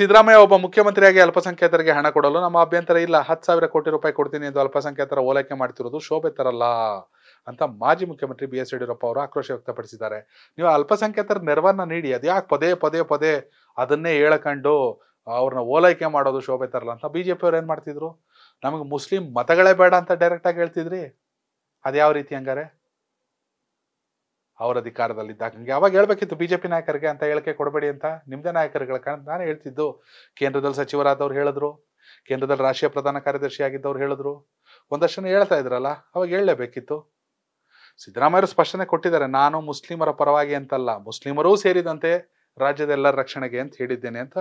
ಸಿದ್ದರಾಮಯ್ಯ ಒಬ್ಬ ಮುಖ್ಯಮಂತ್ರಿಯಾಗಿ ಅಲ್ಪಸಂಖ್ಯಾತರಿಗೆ ಹಣ ಕೊಡಲು ನಮ್ಮ ಅಭ್ಯಂತರ ಇಲ್ಲ ಹತ್ತು ಸಾವಿರ ಕೋಟಿ ರೂಪಾಯಿ ಕೊಡ್ತೀನಿ ಎಂದು ಅಲ್ಪಸಂಖ್ಯಾತರ ಓಲೈಕೆ ಮಾಡ್ತಿರೋದು ಶೋಭೆ ತರಲ್ಲ ಅಂತ ಮಾಜಿ ಮುಖ್ಯಮಂತ್ರಿ ಬಿ ಎಸ್ ಯಡಿಯೂರಪ್ಪ ಅವರು ಆಕ್ರೋಶ ವ್ಯಕ್ತಪಡಿಸಿದ್ದಾರೆ ನೀವು ಅಲ್ಪಸಂಖ್ಯಾತರ ನೆರವನ್ನ ನೀಡಿ ಅದ್ಯಾಕೆ ಪದೇ ಪದೇ ಪದೇ ಅದನ್ನೇ ಹೇಳ್ಕಂಡು ಅವ್ರನ್ನ ಓಲೈಕೆ ಮಾಡೋದು ಶೋಭೆ ತರಲ್ಲ ಅಂತ ಬಿಜೆಪಿ ಅವ್ರು ಏನು ಮಾಡ್ತಿದ್ರು ನಮಗೆ ಮುಸ್ಲಿಂ ಮತಗಳೇ ಬೇಡ ಅಂತ ಡೈರೆಕ್ಟ್ ಆಗಿ ಹೇಳ್ತಿದ್ರಿ ಅದ್ಯಾವ ರೀತಿ ಹಂಗಾರೆ ಅವರ ಅಧಿಕಾರದಲ್ಲಿದ್ದಾಗ ನಿಮಗೆ ಅವಾಗ ಹೇಳ್ಬೇಕಿತ್ತು ಬಿಜೆಪಿ ನಾಯಕರಿಗೆ ಅಂತ ಹೇಳಿಕೆ ಕೊಡಬೇಡಿ ಅಂತ ನಿಮ್ಮದೇ ನಾಯಕರುಗಳ ಕಾರಣ ನಾನು ಹೇಳ್ತಿದ್ದು ಕೇಂದ್ರದಲ್ಲಿ ಸಚಿವರಾದವ್ರು ಹೇಳಿದ್ರು ಕೇಂದ್ರದಲ್ಲಿ ರಾಷ್ಟ್ರೀಯ ಪ್ರಧಾನ ಕಾರ್ಯದರ್ಶಿ ಆಗಿದ್ದವ್ರು ಹೇಳಿದ್ರು ಒಂದಷ್ಟು ಹೇಳ್ತಾ ಇದ್ರಲ್ಲ ಅವಾಗ ಹೇಳಲೇಬೇಕಿತ್ತು ಸಿದ್ದರಾಮಯ್ಯರು ಸ್ಪಷ್ಟನೆ ಕೊಟ್ಟಿದ್ದಾರೆ ನಾನು ಮುಸ್ಲಿಮರ ಪರವಾಗಿ ಅಂತಲ್ಲ ಮುಸ್ಲಿಮರೂ ಸೇರಿದಂತೆ ರಾಜ್ಯದ ಎಲ್ಲರ ರಕ್ಷಣೆಗೆ ಅಂತ ಹೇಳಿದ್ದೇನೆ ಅಂತ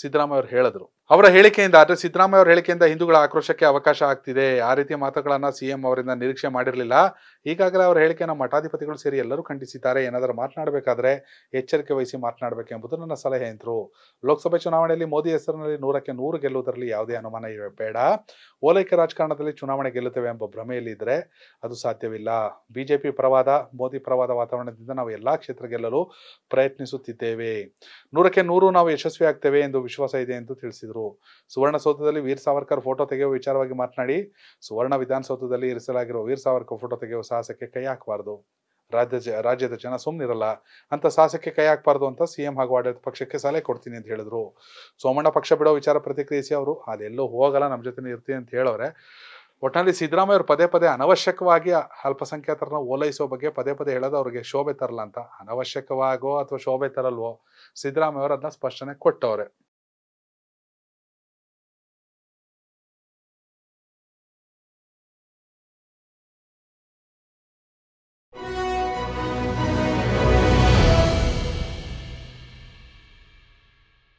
ಸಿದ್ದರಾಮಯ್ಯ ಅವರು ಹೇಳಿದ್ರು ಅವರ ಹೇಳಿಕೆಯಿಂದ ಆದರೆ ಸಿದ್ದರಾಮಯ್ಯ ಅವರ ಹೇಳಿಕೆಯಿಂದ ಹಿಂದೂಗಳ ಆಕ್ರೋಶಕ್ಕೆ ಅವಕಾಶ ಆಗ್ತಿದೆ ಆ ರೀತಿಯ ಮಾತುಗಳನ್ನು ಸಿಎಂ ಅವರಿಂದ ನಿರೀಕ್ಷೆ ಮಾಡಿರಲಿಲ್ಲ ಈಗಾಗಲೇ ಅವರ ಹೇಳಿಕೆಯನ್ನು ಮಠಾಧಿಪತಿಗಳು ಸೇರಿ ಎಲ್ಲರೂ ಖಂಡಿಸಿದ್ದಾರೆ ಏನಾದರೂ ಮಾತನಾಡಬೇಕಾದ್ರೆ ಎಚ್ಚರಿಕೆ ವಹಿಸಿ ಮಾತನಾಡಬೇಕು ನನ್ನ ಸಲಹೆ ಎಂದರು ಲೋಕಸಭೆ ಚುನಾವಣೆಯಲ್ಲಿ ಮೋದಿ ಹೆಸರಿನಲ್ಲಿ ನೂರಕ್ಕೆ ನೂರು ಗೆಲ್ಲುವುದರಲ್ಲಿ ಯಾವುದೇ ಅನುಮಾನ ಬೇಡ ಓಲೈಕೆ ರಾಜಕಾರಣದಲ್ಲಿ ಚುನಾವಣೆ ಗೆಲ್ಲುತ್ತೇವೆ ಎಂಬ ಭ್ರಮೆಯಲ್ಲಿ ಇದ್ದರೆ ಅದು ಸಾಧ್ಯವಿಲ್ಲ ಬಿಜೆಪಿ ಪ್ರವಾದ ಮೋದಿ ಪ್ರವಾದ ವಾತಾವರಣದಿಂದ ನಾವು ಎಲ್ಲ ಕ್ಷೇತ್ರ ಗೆಲ್ಲಲು ಪ್ರಯತ್ನಿಸುತ್ತಿದ್ದೇವೆ ನೂರಕ್ಕೆ ನೂರು ನಾವು ಯಶಸ್ವಿ ಆಗ್ತೇವೆ ಎಂದು ವಿಶ್ವಾಸ ಇದೆ ಎಂದು ತಿಳಿಸಿದರು ಸುವರ್ಣಸೌಧದಲ್ಲಿ ವೀರ್ ಸಾವರ್ಕರ್ ಫೋಟೋ ತೆಗೆಯುವ ವಿಚಾರವಾಗಿ ಮಾತನಾಡಿ ಸುವರ್ಣ ವಿಧಾನಸೌಧದಲ್ಲಿ ಇರಿಸಲಾಗಿರುವ ವೀರ್ ಸಾವರ್ಕರ್ ಫೋಟೋ ತೆಗೆಯುವ ಸಾಹಸಕ್ಕೆ ಕೈ ಹಾಕಬಾರದು ರಾಜ್ಯ ರಾಜ್ಯದ ಜನ ಸುಮ್ಮನಿರಲ್ಲ ಅಂತ ಸಾಹಸಕ್ಕೆ ಕೈ ಹಾಕಬಾರ್ದು ಅಂತ ಸಿಎಂ ಹಾಗೂ ಆಡಳಿತ ಪಕ್ಷಕ್ಕೆ ಸಲಹೆ ಕೊಡ್ತೀನಿ ಅಂತ ಹೇಳಿದ್ರು ಸೋಮಣ್ಣ ಪಕ್ಷ ಬಿಡೋ ವಿಚಾರ ಪ್ರತಿಕ್ರಿಯಿಸಿ ಅವರು ಅದೆಲ್ಲೋ ಹೋಗಲ್ಲ ನಮ್ಮ ಜೊತೆ ಇರ್ತೀನಿ ಅಂತ ಹೇಳೋರೆ ಒಟ್ಟಿನಲ್ಲಿ ಸಿದ್ದರಾಮಯ್ಯ ಅವರು ಪದೇ ಪದೇ ಅನವಶ್ಯಕವಾಗಿ ಅಲ್ಪಸಂಖ್ಯಾತರನ್ನ ಓಲೈಸೋ ಬಗ್ಗೆ ಪದೇ ಪದೇ ಹೇಳೋದು ಅವ್ರಿಗೆ ಶೋಭೆ ತರಲ್ಲ ಅಂತ ಅನವಶ್ಯಕವಾಗೋ ಅಥವಾ ಶೋಭೆ ತರಲ್ವೋ ಸಿದ್ದರಾಮಯ್ಯ ಅವರು ಅದನ್ನ ಸ್ಪಷ್ಟನೆ ಕೊಟ್ಟವ್ರೆ